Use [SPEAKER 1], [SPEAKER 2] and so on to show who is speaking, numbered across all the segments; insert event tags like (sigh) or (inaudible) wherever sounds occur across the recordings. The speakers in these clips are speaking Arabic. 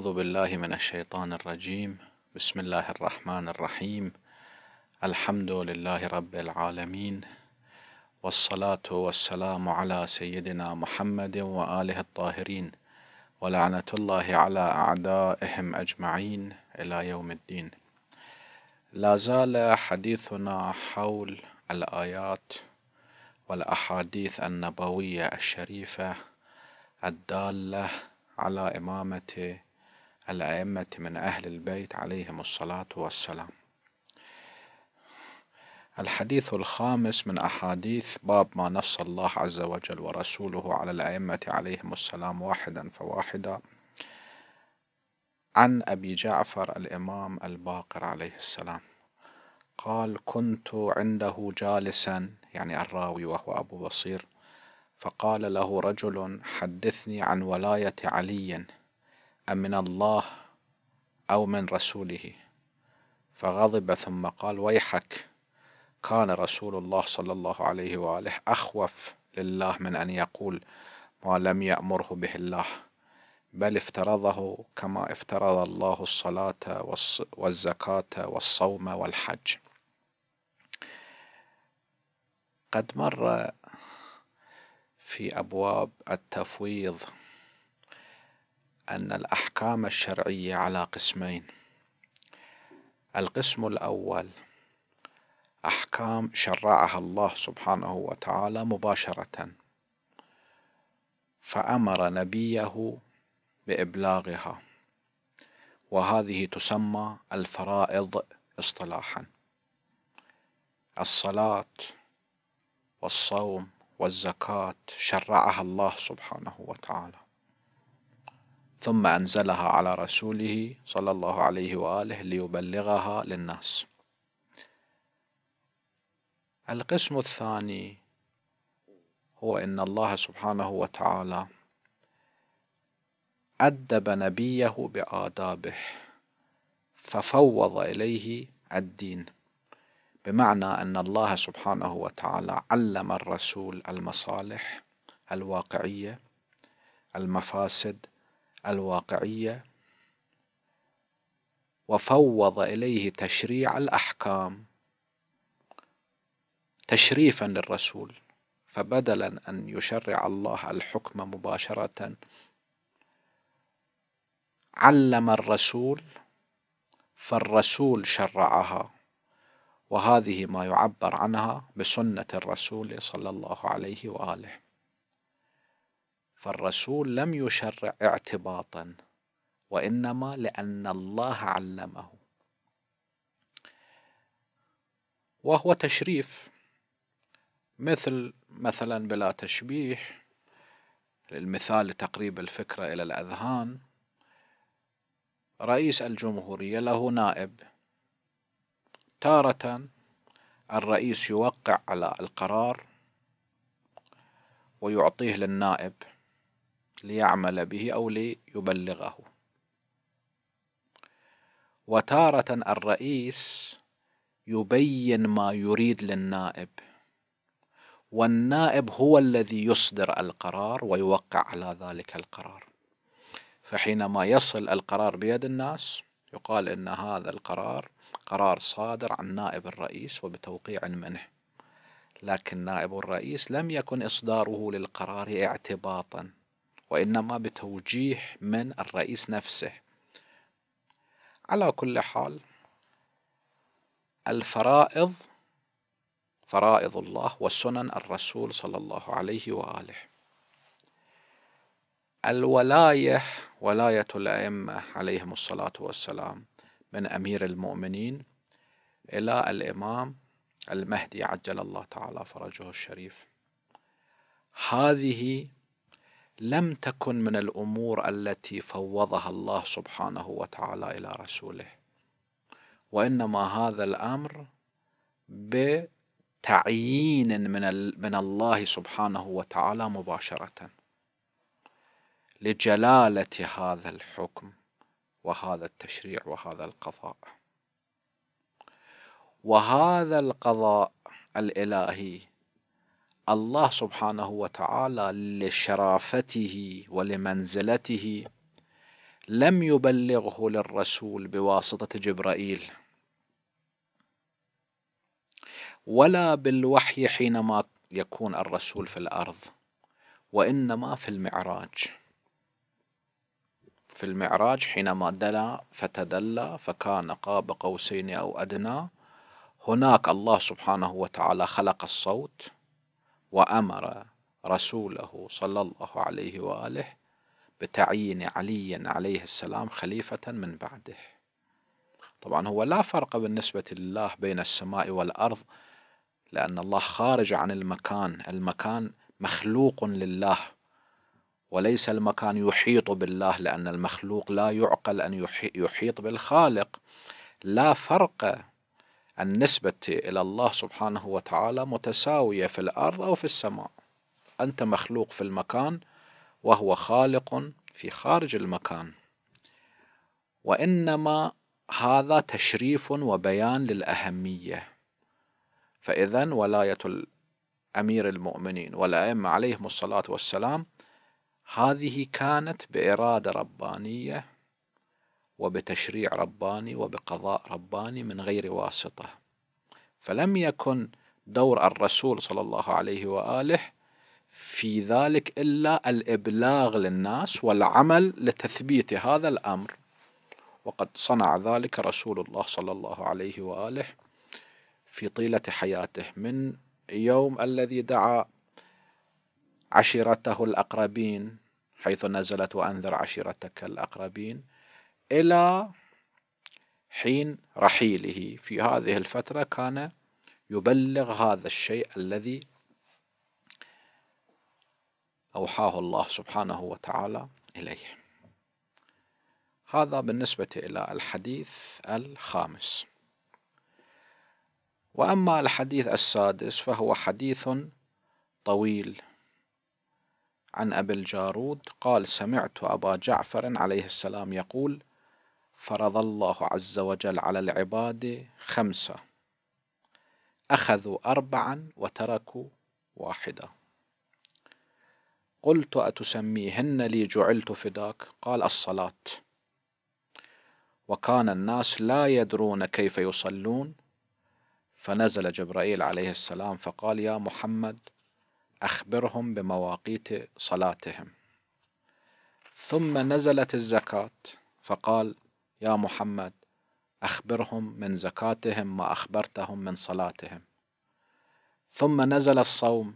[SPEAKER 1] أعوذ بالله من الشيطان الرجيم بسم الله الرحمن الرحيم الحمد لله رب العالمين والصلاة والسلام على سيدنا محمد وآله الطاهرين ولعنة الله على أعدائهم أجمعين إلى يوم الدين لا زال حديثنا حول الآيات والأحاديث النبوية الشريفة الدالة على إمامة الأئمة من أهل البيت عليهم الصلاة والسلام الحديث الخامس من أحاديث باب ما نص الله عز وجل ورسوله على الأئمة عليهم السلام واحدا فواحدا عن أبي جعفر الإمام الباقر عليه السلام قال كنت عنده جالسا يعني الراوي وهو أبو بصير فقال له رجل حدثني عن ولاية علي من الله أو من رسوله فغضب ثم قال ويحك كان رسول الله صلى الله عليه وآله أخوف لله من أن يقول ما لم يأمره به الله بل افترضه كما افترض الله الصلاة والزكاة والصوم والحج قد مر في أبواب التفويض أن الأحكام الشرعية على قسمين القسم الأول أحكام شرعها الله سبحانه وتعالى مباشرة فأمر نبيه بإبلاغها وهذه تسمى الفرائض اصطلاحا الصلاة والصوم والزكاة شرعها الله سبحانه وتعالى ثم أنزلها على رسوله صلى الله عليه وآله ليبلغها للناس القسم الثاني هو أن الله سبحانه وتعالى أدب نبيه بآدابه ففوض إليه الدين بمعنى أن الله سبحانه وتعالى علم الرسول المصالح الواقعية المفاسد الواقعية وفوض إليه تشريع الأحكام تشريفا للرسول فبدلا أن يشرع الله الحكم مباشرة علم الرسول فالرسول شرعها وهذه ما يعبر عنها بسنة الرسول صلى الله عليه وآله فالرسول لم يشرع اعتباطا وانما لان الله علمه وهو تشريف مثل مثلا بلا تشبيه المثال لتقريب الفكره الى الاذهان رئيس الجمهوريه له نائب تاره الرئيس يوقع على القرار ويعطيه للنائب ليعمل به أو ليبلغه وتارة الرئيس يبين ما يريد للنائب والنائب هو الذي يصدر القرار ويوقع على ذلك القرار فحينما يصل القرار بيد الناس يقال ان هذا القرار قرار صادر عن نائب الرئيس وبتوقيع منه لكن نائب الرئيس لم يكن اصداره للقرار اعتباطا وإنما بتوجيه من الرئيس نفسه على كل حال الفرائض فرائض الله وسنن الرسول صلى الله عليه وآله الولاية ولاية الأئمة عليهم الصلاة والسلام من أمير المؤمنين إلى الإمام المهدي عجل الله تعالى فرجه الشريف هذه لم تكن من الامور التي فوضها الله سبحانه وتعالى الى رسوله وانما هذا الامر بتعيين من من الله سبحانه وتعالى مباشره لجلاله هذا الحكم وهذا التشريع وهذا القضاء وهذا القضاء الالهي الله سبحانه وتعالى لشرافته ولمنزلته لم يبلغه للرسول بواسطه جبرائيل ولا بالوحي حينما يكون الرسول في الارض وانما في المعراج في المعراج حينما دنا فتدلى فكان قاب قوسين او ادنى هناك الله سبحانه وتعالى خلق الصوت وأمر رسوله صلى الله عليه وآله بتعيين علي عليه السلام خليفة من بعده طبعا هو لا فرق بالنسبة لله بين السماء والأرض لأن الله خارج عن المكان المكان مخلوق لله وليس المكان يحيط بالله لأن المخلوق لا يعقل أن يحيط بالخالق لا فرق النسبة إلى الله سبحانه وتعالى متساوية في الأرض أو في السماء أنت مخلوق في المكان وهو خالق في خارج المكان وإنما هذا تشريف وبيان للأهمية فإذا ولاية أمير المؤمنين والأئمة عليهم الصلاة والسلام هذه كانت بإرادة ربانية وبتشريع رباني وبقضاء رباني من غير واسطة فلم يكن دور الرسول صلى الله عليه وآله في ذلك إلا الإبلاغ للناس والعمل لتثبيت هذا الأمر وقد صنع ذلك رسول الله صلى الله عليه وآله في طيلة حياته من يوم الذي دعا عشيرته الأقربين حيث نزلت وأنذر عشيرتك الأقربين إلى حين رحيله في هذه الفترة كان يبلغ هذا الشيء الذي أوحاه الله سبحانه وتعالى إليه هذا بالنسبة إلى الحديث الخامس وأما الحديث السادس فهو حديث طويل عن أبي الجارود قال سمعت أبا جعفر عليه السلام يقول فرض الله عز وجل على العباد خمسة أخذوا أربعا وتركوا واحدة قلت أتسميهن لي جعلت فداك قال الصلاة وكان الناس لا يدرون كيف يصلون فنزل جبرائيل عليه السلام فقال يا محمد أخبرهم بمواقيت صلاتهم ثم نزلت الزكاة فقال يا محمد أخبرهم من زكاتهم ما أخبرتهم من صلاتهم ثم نزل الصوم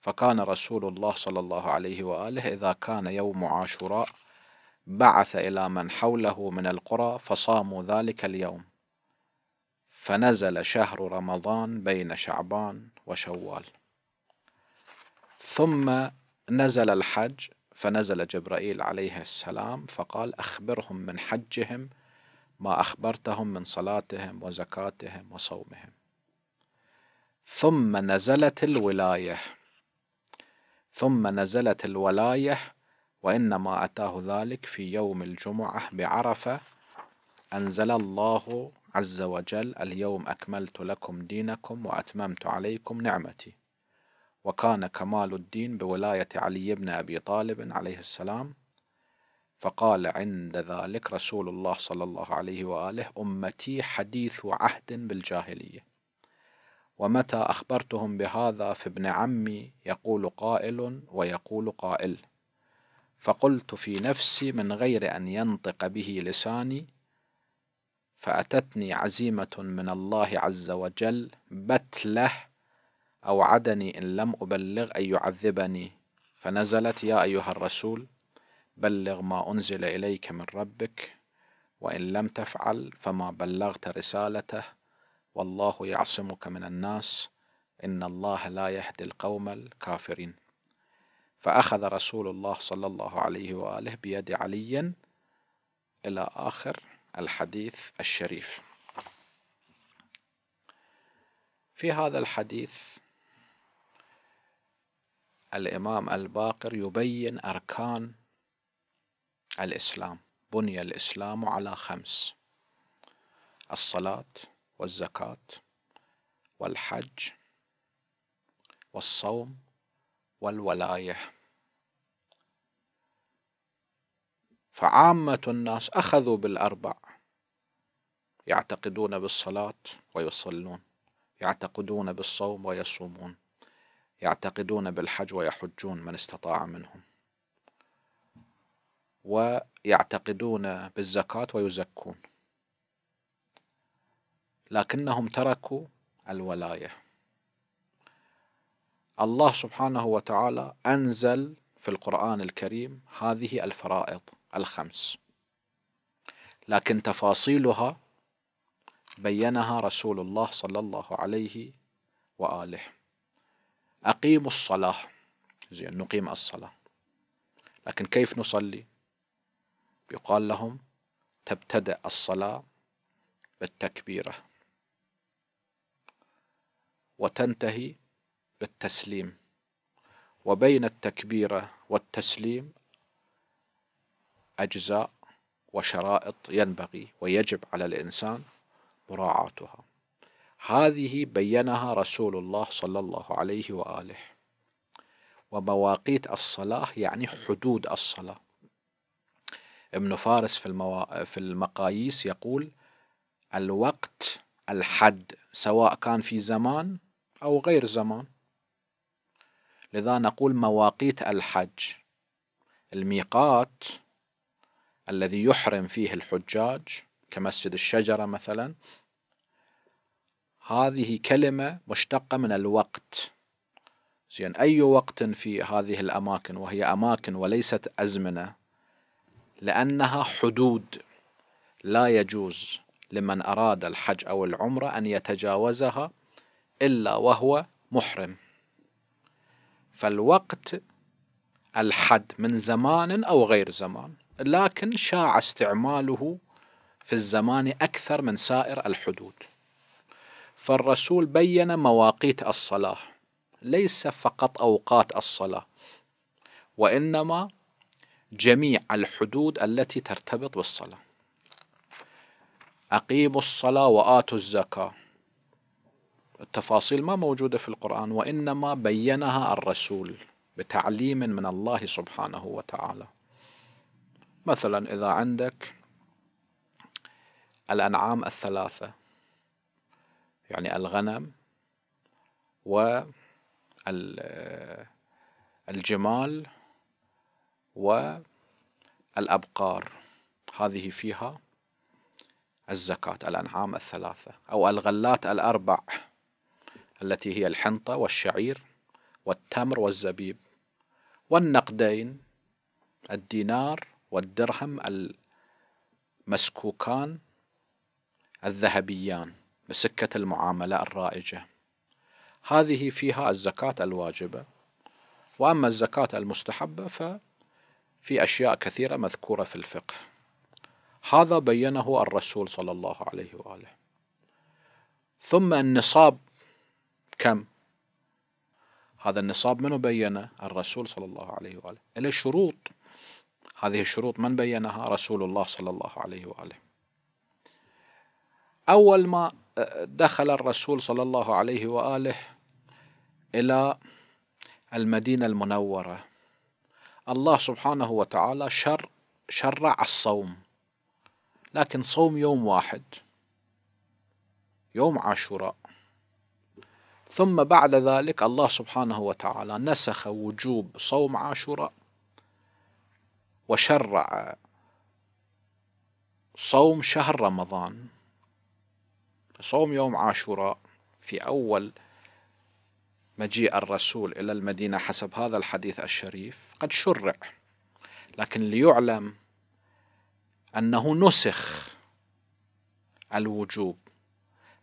[SPEAKER 1] فكان رسول الله صلى الله عليه وآله إذا كان يوم عاشوراء بعث إلى من حوله من القرى فصاموا ذلك اليوم فنزل شهر رمضان بين شعبان وشوال ثم نزل الحج فنزل جبرائيل عليه السلام فقال أخبرهم من حجهم ما أخبرتهم من صلاتهم وزكاتهم وصومهم ثم نزلت الولاية ثم نزلت الولاية وإنما أتاه ذلك في يوم الجمعة بعرفة أنزل الله عز وجل اليوم أكملت لكم دينكم وأتممت عليكم نعمتي وكان كمال الدين بولاية علي بن أبي طالب عليه السلام فقال عند ذلك رسول الله صلى الله عليه وآله أمتي حديث عهد بالجاهلية ومتى أخبرتهم بهذا في ابن عمي يقول قائل ويقول قائل فقلت في نفسي من غير أن ينطق به لساني فأتتني عزيمة من الله عز وجل بتله أوعدني إن لم أبلغ أن يعذبني فنزلت يا أيها الرسول بلغ ما أنزل إليك من ربك وإن لم تفعل فما بلغت رسالته والله يعصمك من الناس إن الله لا يهدي القوم الكافرين فأخذ رسول الله صلى الله عليه وآله بيد علي إلى آخر الحديث الشريف في هذا الحديث الإمام الباقر يبين أركان الإسلام بني الإسلام على خمس الصلاة والزكاة والحج والصوم والولاية فعامة الناس أخذوا بالأربع يعتقدون بالصلاة ويصلون يعتقدون بالصوم ويصومون يعتقدون بالحج ويحجون من استطاع منهم ويعتقدون بالزكاة ويزكون لكنهم تركوا الولاية الله سبحانه وتعالى أنزل في القرآن الكريم هذه الفرائض الخمس لكن تفاصيلها بينها رسول الله صلى الله عليه وآله أقيموا الصلاة زين نقيم الصلاة لكن كيف نصلي يقال لهم تبتدأ الصلاة بالتكبيرة وتنتهي بالتسليم وبين التكبيرة والتسليم أجزاء وشرائط ينبغي ويجب على الإنسان مراعاتها هذه بينها رسول الله صلى الله عليه وآله ومواقيت الصلاة يعني حدود الصلاة ابن فارس في, الموا... في المقاييس يقول الوقت الحد سواء كان في زمان أو غير زمان لذا نقول مواقيت الحج الميقات الذي يحرم فيه الحجاج كمسجد الشجرة مثلا هذه كلمة مشتقة من الوقت زين أي وقت في هذه الأماكن وهي أماكن وليست أزمنة لأنها حدود لا يجوز لمن أراد الحج أو العمرة أن يتجاوزها إلا وهو محرم فالوقت الحد من زمان أو غير زمان لكن شاع استعماله في الزمان أكثر من سائر الحدود فالرسول بين مواقيت الصلاة ليس فقط أوقات الصلاة وإنما جميع الحدود التي ترتبط بالصلاة أقيموا الصلاة وآتوا الزكاة التفاصيل ما موجودة في القرآن وإنما بينها الرسول بتعليم من الله سبحانه وتعالى مثلا إذا عندك الأنعام الثلاثة يعني الغنم والجمال والأبقار هذه فيها الزكاة الأنعام الثلاثة أو الغلات الأربع التي هي الحنطة والشعير والتمر والزبيب والنقدين الدينار والدرهم المسكوكان الذهبيان بسكة المعاملة الرائجة هذه فيها الزكاة الواجبة وأما الزكاة المستحبة ففي أشياء كثيرة مذكورة في الفقه هذا بينه الرسول صلى الله عليه وآله ثم النصاب كم هذا النصاب من بينه الرسول صلى الله عليه وآله إلى شروط هذه الشروط من بينها رسول الله صلى الله عليه وآله أول ما دخل الرسول صلى الله عليه واله الى المدينه المنوره الله سبحانه وتعالى شر شرع الصوم لكن صوم يوم واحد يوم عاشوراء ثم بعد ذلك الله سبحانه وتعالى نسخ وجوب صوم عاشوراء وشرع صوم شهر رمضان صوم يوم عاشوراء في أول مجيء الرسول إلى المدينة حسب هذا الحديث الشريف قد شرع لكن ليعلم أنه نسخ الوجوب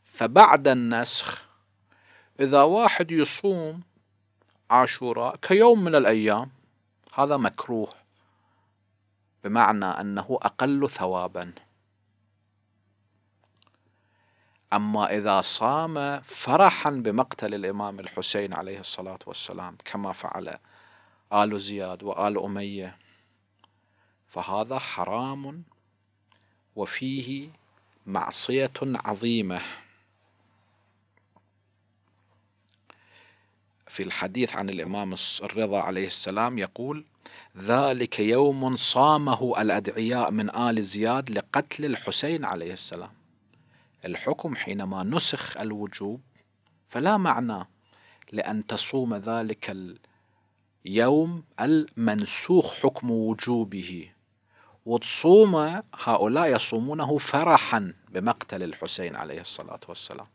[SPEAKER 1] فبعد النسخ إذا واحد يصوم عاشوراء كيوم من الأيام هذا مكروه بمعنى أنه أقل ثوابا أما إذا صام فرحا بمقتل الإمام الحسين عليه الصلاة والسلام كما فعل آل زياد وآل أمية فهذا حرام وفيه معصية عظيمة في الحديث عن الإمام الرضا عليه السلام يقول ذلك يوم صامه الأدعياء من آل زياد لقتل الحسين عليه السلام الحكم حينما نسخ الوجوب فلا معنى لأن تصوم ذلك اليوم المنسوخ حكم وجوبه وتصوم هؤلاء يصومونه فرحا بمقتل الحسين عليه الصلاة والسلام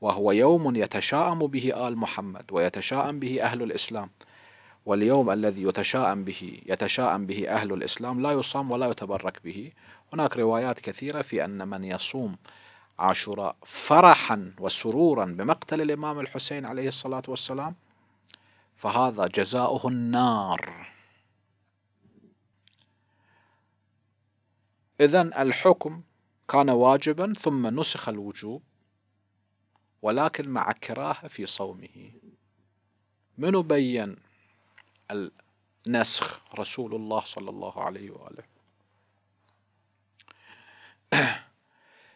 [SPEAKER 1] وهو يوم يتشاءم به آل محمد ويتشاءم به أهل الإسلام واليوم الذي يتشاءم به يتشاءم به أهل الإسلام لا يصام ولا يتبرك به هناك روايات كثيرة في أن من يصوم عاشوراء فرحا وسرورا بمقتل الإمام الحسين عليه الصلاة والسلام فهذا جزاؤه النار إذا الحكم كان واجبا ثم نسخ الوجوب ولكن مع كراهة في صومه من بين النسخ رسول الله صلى الله عليه وآله (coughs)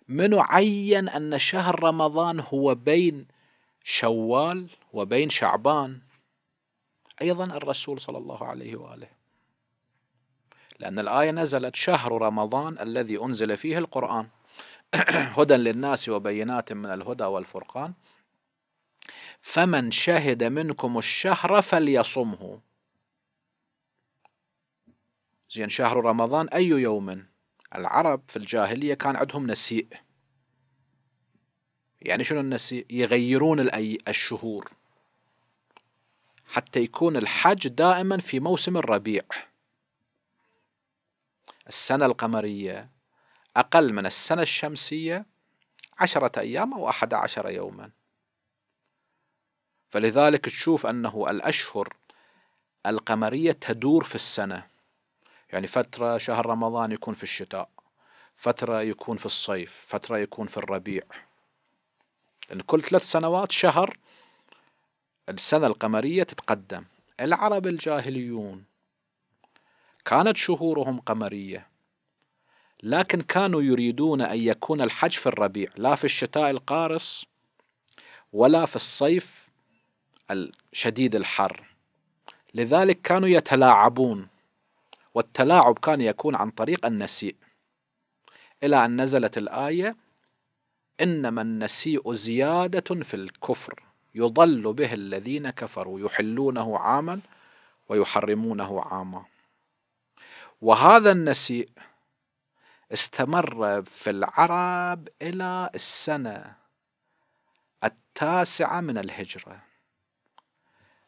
[SPEAKER 1] منو عين أن شهر رمضان هو بين شوال وبين شعبان أيضا الرسول صلى الله عليه وآله لأن الآية نزلت شهر رمضان الذي أنزل فيه القرآن (coughs) هدى للناس وبينات من الهدى والفرقان فمن شهد منكم الشهر فليصمه زين شهر رمضان أي يوم العرب في الجاهلية كان عندهم نسيء يعني شنو النسيء يغيرون الأي الشهور حتى يكون الحج دائما في موسم الربيع السنة القمرية أقل من السنة الشمسية عشرة أيام أو أحد عشر يوما فلذلك تشوف أنه الأشهر القمرية تدور في السنة يعني فترة شهر رمضان يكون في الشتاء فترة يكون في الصيف فترة يكون في الربيع لأن كل ثلاث سنوات شهر السنة القمرية تتقدم العرب الجاهليون كانت شهورهم قمرية لكن كانوا يريدون أن يكون الحج في الربيع لا في الشتاء القارص ولا في الصيف الشديد الحر لذلك كانوا يتلاعبون والتلاعب كان يكون عن طريق النسيء إلى أن نزلت الآية إنما النسيء زيادة في الكفر يضل به الذين كفروا يحلونه عاما ويحرمونه عاما وهذا النسيء استمر في العرب إلى السنة التاسعة من الهجرة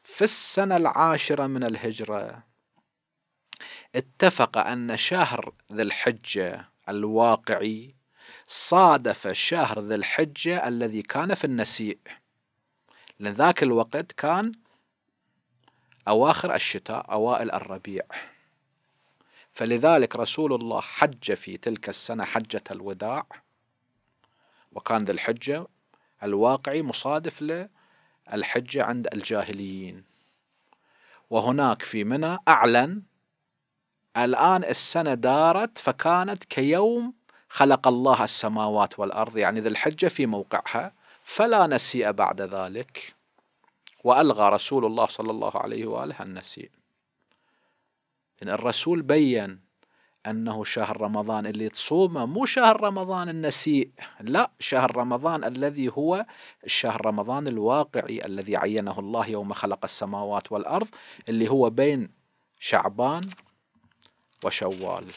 [SPEAKER 1] في السنة العاشرة من الهجرة اتفق أن شهر ذي الحجة الواقعي صادف شهر ذي الحجة الذي كان في النسيء لأن ذاك الوقت كان أواخر الشتاء أوائل الربيع فلذلك رسول الله حج في تلك السنة حجة الوداع وكان ذي الحجة الواقعي مصادف للحجة عند الجاهليين وهناك في منى أعلن الآن السنة دارت فكانت كيوم خلق الله السماوات والأرض يعني ذي الحجة في موقعها فلا نسيء بعد ذلك وألغى رسول الله صلى الله عليه وآله النسيء إن يعني الرسول بيّن أنه شهر رمضان اللي تصومه مو شهر رمضان النسيء لا شهر رمضان الذي هو الشهر رمضان الواقعي الذي عينه الله يوم خلق السماوات والأرض اللي هو بين شعبان وشوال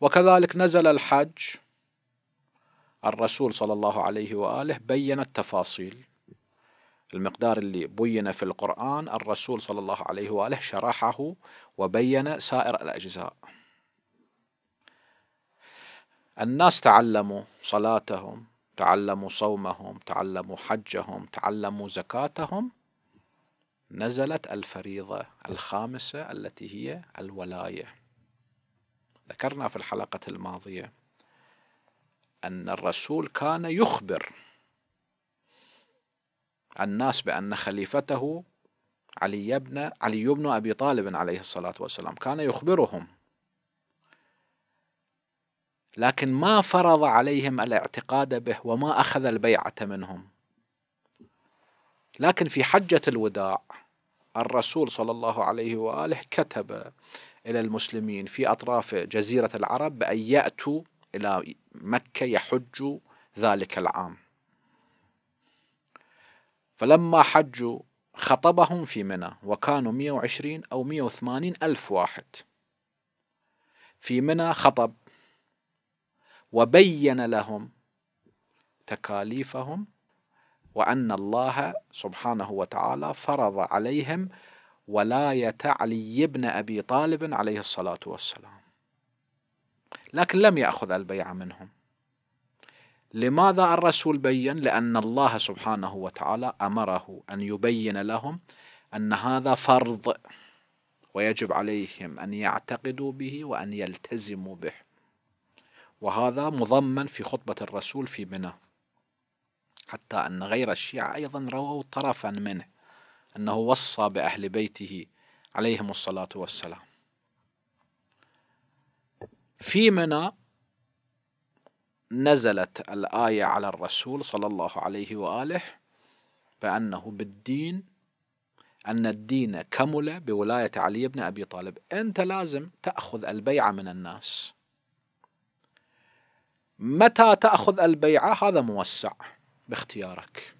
[SPEAKER 1] وكذلك نزل الحج الرسول صلى الله عليه وآله بين التفاصيل المقدار اللي بين في القرآن الرسول صلى الله عليه وآله شرحه وبين سائر الأجزاء الناس تعلموا صلاتهم تعلموا صومهم تعلموا حجهم تعلموا زكاتهم نزلت الفريضة الخامسة التي هي الولاية ذكرنا في الحلقة الماضية أن الرسول كان يخبر الناس بأن خليفته علي بن علي بن أبي طالب عليه الصلاة والسلام كان يخبرهم لكن ما فرض عليهم الاعتقاد به وما أخذ البيعة منهم لكن في حجة الوداع الرسول صلى الله عليه وآله كتب إلى المسلمين في أطراف جزيرة العرب بأن يأتوا إلى مكة يحجوا ذلك العام فلما حجوا خطبهم في منى وكانوا 120 أو 180 ألف واحد في منى خطب وبين لهم تكاليفهم وأن الله سبحانه وتعالى فرض عليهم ولاية علي بن أبي طالب عليه الصلاة والسلام لكن لم يأخذ البيعة منهم لماذا الرسول بين لأن الله سبحانه وتعالى أمره أن يبين لهم أن هذا فرض ويجب عليهم أن يعتقدوا به وأن يلتزموا به وهذا مضمن في خطبة الرسول في منى حتى أن غير الشيعة أيضا رووا طرفا منه أنه وصى بأهل بيته عليهم الصلاة والسلام في منى نزلت الآية على الرسول صلى الله عليه وآله بأنه بالدين أن الدين كمل بولاية علي بن أبي طالب أنت لازم تأخذ البيعة من الناس متى تأخذ البيعة هذا موسع باختيارك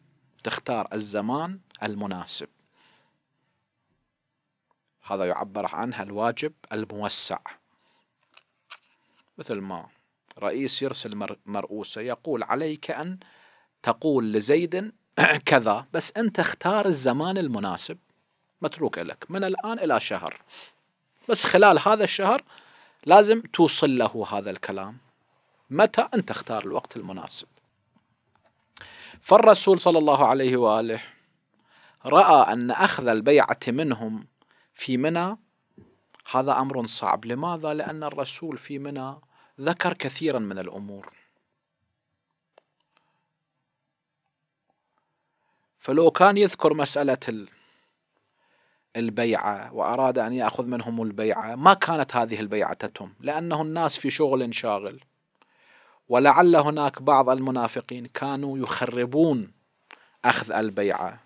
[SPEAKER 1] تختار الزمان المناسب هذا يعبر عنها الواجب الموسع مثل ما رئيس يرسل مرؤوسة يقول عليك أن تقول لزيد (clears throat) كذا بس أنت اختار الزمان المناسب متروك لك من الآن إلى شهر بس خلال هذا الشهر لازم توصل له هذا الكلام متى أنت اختار الوقت المناسب فالرسول صلى الله عليه واله راى ان اخذ البيعه منهم في منى هذا امر صعب لماذا لان الرسول في منى ذكر كثيرا من الامور فلو كان يذكر مساله البيعه واراد ان ياخذ منهم البيعه ما كانت هذه البيعه تتم لانه الناس في شغل شاغل ولعل هناك بعض المنافقين كانوا يخربون اخذ البيعه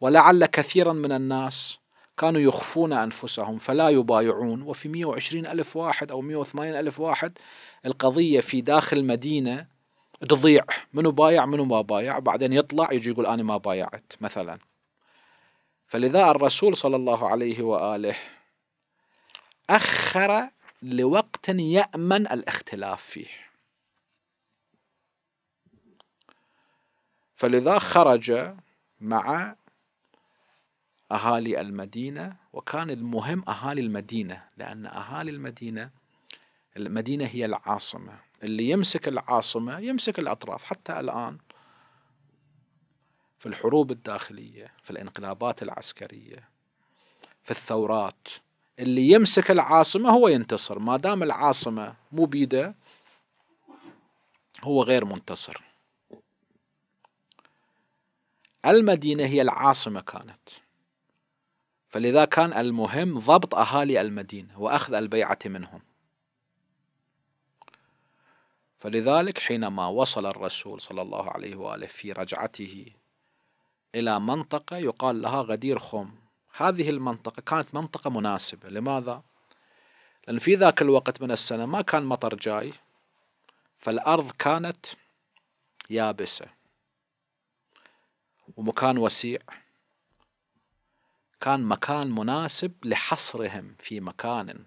[SPEAKER 1] ولعل كثيرا من الناس كانوا يخفون أنفسهم فلا يبايعون وفي 120 ألف واحد أو 180 ألف واحد القضية في داخل المدينة تضيع منو بايع منو ما بايع بعدين يطلع يجي يقول أنا ما بايعت مثلا فلذا الرسول صلى الله عليه وآله أخر لوقت يأمن الاختلاف فيه فلذا خرج مع أهالي المدينة وكان المهم أهالي المدينة لأن أهالي المدينة المدينة هي العاصمة اللي يمسك العاصمة يمسك الأطراف حتى الآن في الحروب الداخلية في الانقلابات العسكرية في الثورات اللي يمسك العاصمة هو ينتصر ما دام العاصمة مو بيده هو غير منتصر المدينة هي العاصمة كانت فلذا كان المهم ضبط أهالي المدينة وأخذ البيعة منهم فلذلك حينما وصل الرسول صلى الله عليه وآله في رجعته إلى منطقة يقال لها غدير خم هذه المنطقة كانت منطقة مناسبة لماذا؟ لأن في ذاك الوقت من السنة ما كان مطر جاي فالأرض كانت يابسة ومكان وسيع كان مكان مناسب لحصرهم في مكان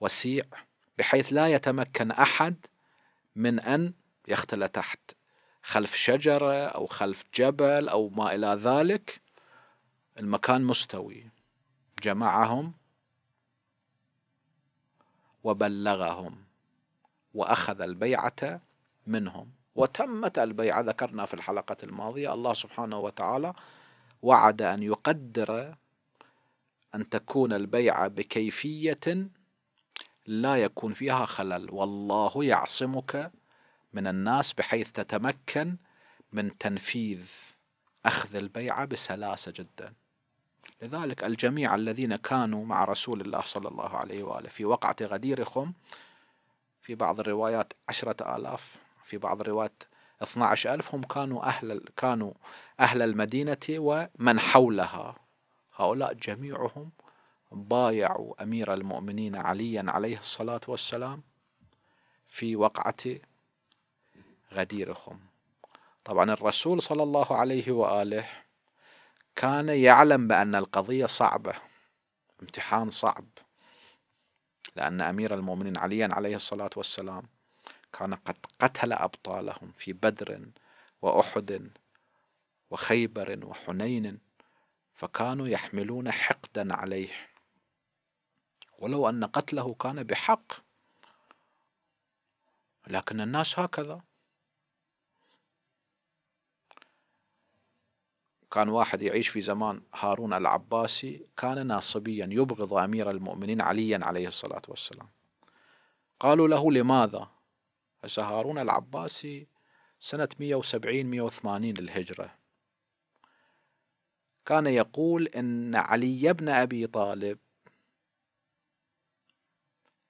[SPEAKER 1] وسيع بحيث لا يتمكن احد من ان يختل تحت خلف شجره او خلف جبل او ما الى ذلك المكان مستوي جمعهم وبلغهم واخذ البيعه منهم وتمت البيعة ذكرنا في الحلقة الماضية الله سبحانه وتعالى وعد أن يقدر أن تكون البيعة بكيفية لا يكون فيها خلل والله يعصمك من الناس بحيث تتمكن من تنفيذ أخذ البيعة بسلاسة جدا لذلك الجميع الذين كانوا مع رسول الله صلى الله عليه وآله في وقعة غدير خم في بعض الروايات عشرة آلاف في بعض الروايات 12000 هم كانوا أهل كانوا أهل المدينة ومن حولها هؤلاء جميعهم بايعوا أمير المؤمنين عليا عليه الصلاة والسلام في وقعة غديرهم طبعا الرسول صلى الله عليه وآله كان يعلم بأن القضية صعبة امتحان صعب لأن أمير المؤمنين عليا عليه الصلاة والسلام كان قد قتل أبطالهم في بدر وأحد وخيبر وحنين فكانوا يحملون حقدا عليه ولو أن قتله كان بحق لكن الناس هكذا كان واحد يعيش في زمان هارون العباسي كان ناصبيا يبغض أمير المؤمنين عليا عليه الصلاة والسلام قالوا له لماذا هسه هارون العباسي سنة 170 180 للهجرة كان يقول إن علي بن أبي طالب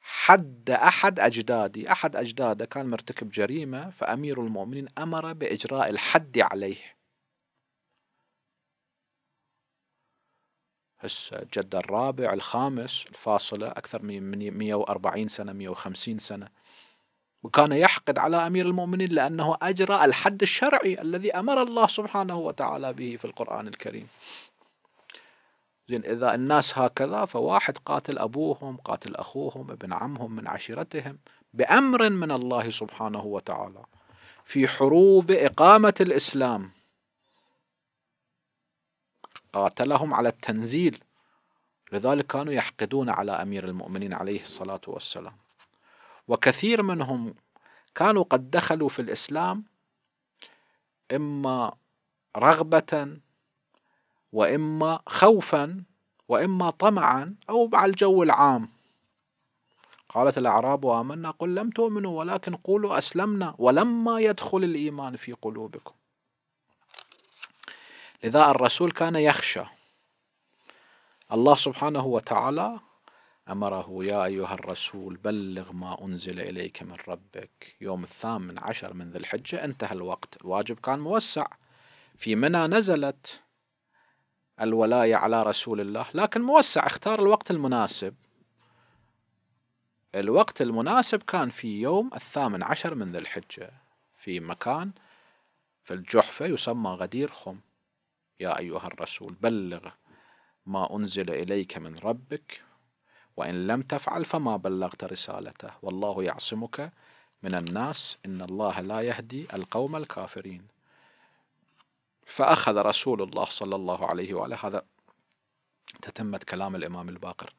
[SPEAKER 1] حد أحد أجدادي أحد أجداده كان مرتكب جريمة فأمير المؤمنين أمر بإجراء الحد عليه هسه جد الرابع الخامس الفاصلة أكثر من 140 سنة 150 سنة وكان يحقد على أمير المؤمنين لأنه أجرى الحد الشرعي الذي أمر الله سبحانه وتعالى به في القرآن الكريم زين إذا الناس هكذا فواحد قاتل أبوهم قاتل أخوهم ابن عمهم من عشيرتهم بأمر من الله سبحانه وتعالى في حروب إقامة الإسلام قاتلهم على التنزيل لذلك كانوا يحقدون على أمير المؤمنين عليه الصلاة والسلام وكثير منهم كانوا قد دخلوا في الإسلام إما رغبة وإما خوفا وإما طمعا أو على الجو العام قالت الأعراب آمنا قل لم تؤمنوا ولكن قولوا أسلمنا ولما يدخل الإيمان في قلوبكم لذا الرسول كان يخشى الله سبحانه وتعالى أمره يا أيها الرسول بلغ ما أنزل إليك من ربك يوم الثامن عشر من ذي الحجة انتهى الوقت الواجب كان موسع في منى نزلت الولاية على رسول الله لكن موسع اختار الوقت المناسب الوقت المناسب كان في يوم الثامن عشر من ذي الحجة في مكان في الجحفة يسمى غدير خم يا أيها الرسول بلغ ما أنزل إليك من ربك وإن لم تفعل فما بلغت رسالته والله يعصمك من الناس إن الله لا يهدي القوم الكافرين فأخذ رسول الله صلى الله عليه وآله هذا تتمت كلام الإمام الباقر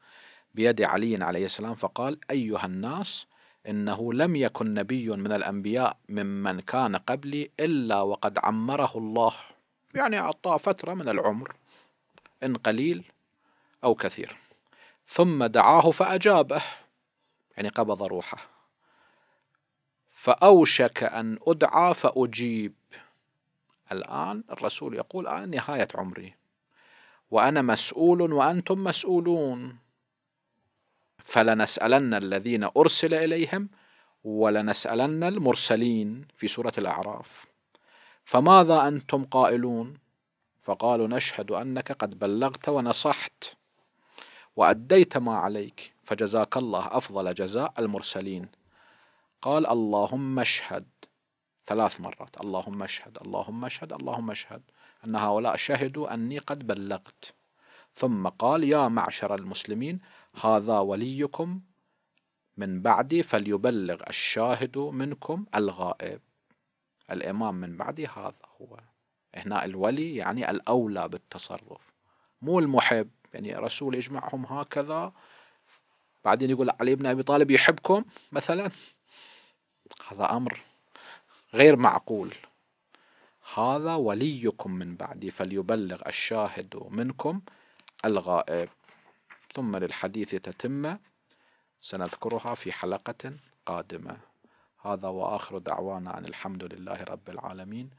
[SPEAKER 1] بيد علي عليه السلام فقال أيها الناس إنه لم يكن نبي من الأنبياء ممن كان قبلي إلا وقد عمره الله يعني أعطاه فترة من العمر إن قليل أو كثير ثم دعاه فأجابه يعني قبض روحه فأوشك أن أدعى فأجيب الآن الرسول يقول أنا نهاية عمري وأنا مسؤول وأنتم مسؤولون فلنسألن الذين أرسل إليهم ولنسألن المرسلين في سورة الأعراف فماذا أنتم قائلون فقالوا نشهد أنك قد بلغت ونصحت وأديت ما عليك فجزاك الله أفضل جزاء المرسلين قال اللهم اشهد ثلاث مرات اللهم اشهد اللهم اشهد اللهم اشهد أن هؤلاء شهدوا أني قد بلغت ثم قال يا معشر المسلمين هذا وليكم من بعدي فليبلغ الشاهد منكم الغائب الإمام من بعدي هذا هو هنا الولي يعني الأولى بالتصرف مو المحب يعني رسول يجمعهم هكذا بعدين يقول علي بن أبي طالب يحبكم مثلا هذا أمر غير معقول هذا وليكم من بعدي فليبلغ الشاهد منكم الغائب ثم للحديث تتمة سنذكرها في حلقة قادمة هذا وآخر دعوانا أن الحمد لله رب العالمين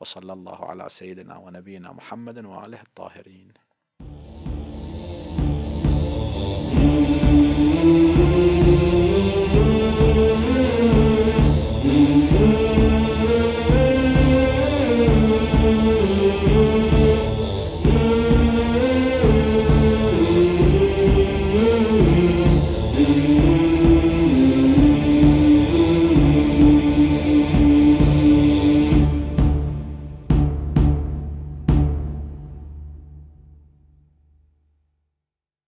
[SPEAKER 1] وصلى الله على سيدنا ونبينا محمد وآله الطاهرين